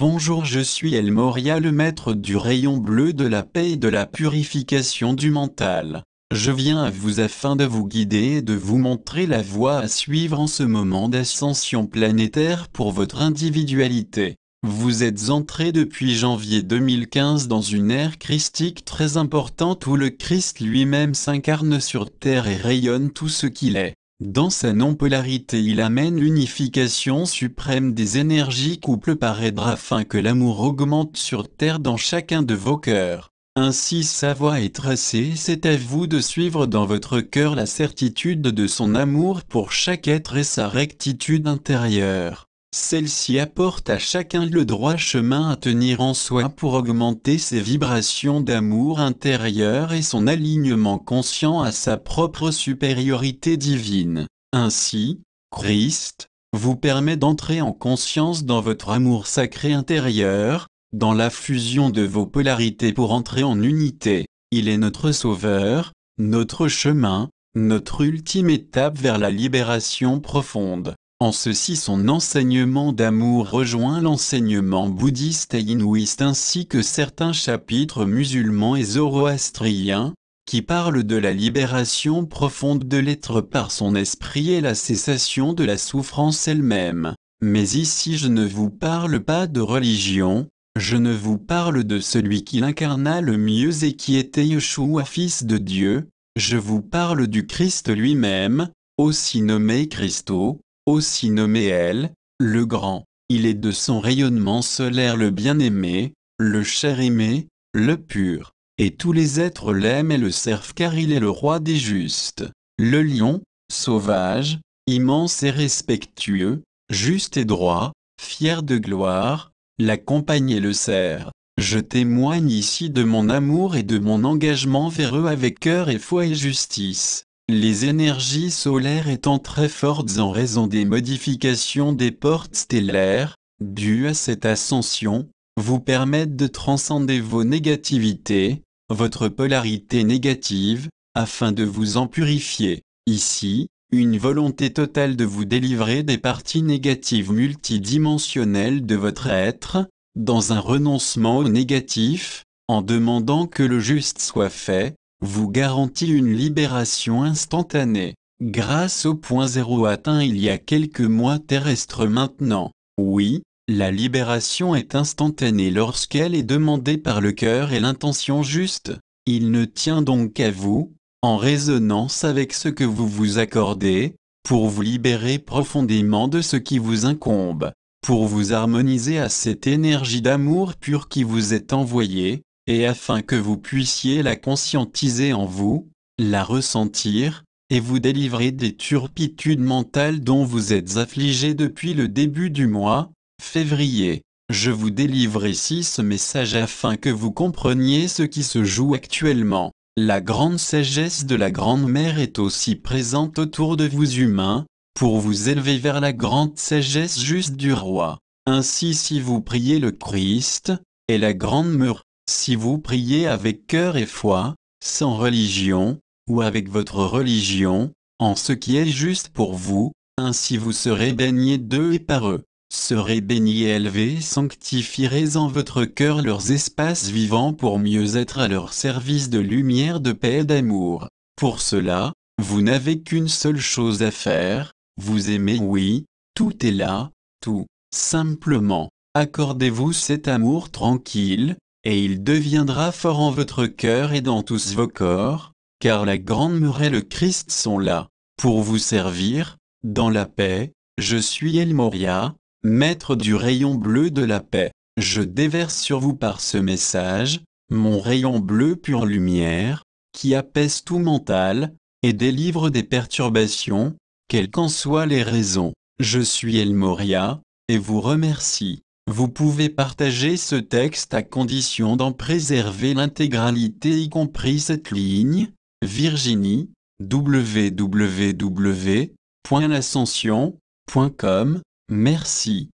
Bonjour je suis El Moria le maître du rayon bleu de la paix et de la purification du mental. Je viens à vous afin de vous guider et de vous montrer la voie à suivre en ce moment d'ascension planétaire pour votre individualité. Vous êtes entré depuis janvier 2015 dans une ère christique très importante où le Christ lui-même s'incarne sur terre et rayonne tout ce qu'il est. Dans sa non-polarité il amène l'unification suprême des énergies couples par être afin que l'amour augmente sur terre dans chacun de vos cœurs. Ainsi sa voie est tracée, c'est à vous de suivre dans votre cœur la certitude de son amour pour chaque être et sa rectitude intérieure. Celle-ci apporte à chacun le droit chemin à tenir en soi pour augmenter ses vibrations d'amour intérieur et son alignement conscient à sa propre supériorité divine. Ainsi, Christ vous permet d'entrer en conscience dans votre amour sacré intérieur, dans la fusion de vos polarités pour entrer en unité. Il est notre sauveur, notre chemin, notre ultime étape vers la libération profonde. En ceci son enseignement d'amour rejoint l'enseignement bouddhiste et inouïste ainsi que certains chapitres musulmans et zoroastriens, qui parlent de la libération profonde de l'être par son esprit et la cessation de la souffrance elle-même. Mais ici je ne vous parle pas de religion, je ne vous parle de celui qui l'incarna le mieux et qui était Yeshua fils de Dieu, je vous parle du Christ lui-même, aussi nommé Christo, aussi nommé elle, le Grand. Il est de son rayonnement solaire le bien-aimé, le cher-aimé, le pur. Et tous les êtres l'aiment et le servent car il est le roi des justes. Le lion, sauvage, immense et respectueux, juste et droit, fier de gloire, l'accompagne et le sert. Je témoigne ici de mon amour et de mon engagement vers eux avec cœur et foi et justice. Les énergies solaires étant très fortes en raison des modifications des portes stellaires, dues à cette ascension, vous permettent de transcender vos négativités, votre polarité négative, afin de vous en purifier. Ici, une volonté totale de vous délivrer des parties négatives multidimensionnelles de votre être, dans un renoncement au négatif, en demandant que le juste soit fait, vous garantit une libération instantanée, grâce au point zéro atteint il y a quelques mois terrestres maintenant. Oui, la libération est instantanée lorsqu'elle est demandée par le cœur et l'intention juste. Il ne tient donc qu'à vous, en résonance avec ce que vous vous accordez, pour vous libérer profondément de ce qui vous incombe, pour vous harmoniser à cette énergie d'amour pur qui vous est envoyée, et afin que vous puissiez la conscientiser en vous, la ressentir, et vous délivrer des turpitudes mentales dont vous êtes affligé depuis le début du mois, février. Je vous délivre ici ce message afin que vous compreniez ce qui se joue actuellement. La grande sagesse de la grande-mère est aussi présente autour de vous humains, pour vous élever vers la grande sagesse juste du roi. Ainsi si vous priez le Christ, et la grande mère, si vous priez avec cœur et foi, sans religion, ou avec votre religion, en ce qui est juste pour vous, ainsi vous serez baignés d'eux et par eux. Serez bénis et élevés, sanctifierez en votre cœur leurs espaces vivants pour mieux être à leur service de lumière de paix et d'amour. Pour cela, vous n'avez qu'une seule chose à faire, vous aimez oui, tout est là, tout, simplement. Accordez-vous cet amour tranquille, et il deviendra fort en votre cœur et dans tous vos corps, car la grande mère et le Christ sont là, pour vous servir, dans la paix, je suis El Moria, maître du rayon bleu de la paix, je déverse sur vous par ce message, mon rayon bleu pure lumière, qui apaise tout mental, et délivre des perturbations, quelles qu'en soient les raisons. Je suis El Moria, et vous remercie. Vous pouvez partager ce texte à condition d'en préserver l'intégralité y compris cette ligne, Virginie, www.l'ascension.com, merci.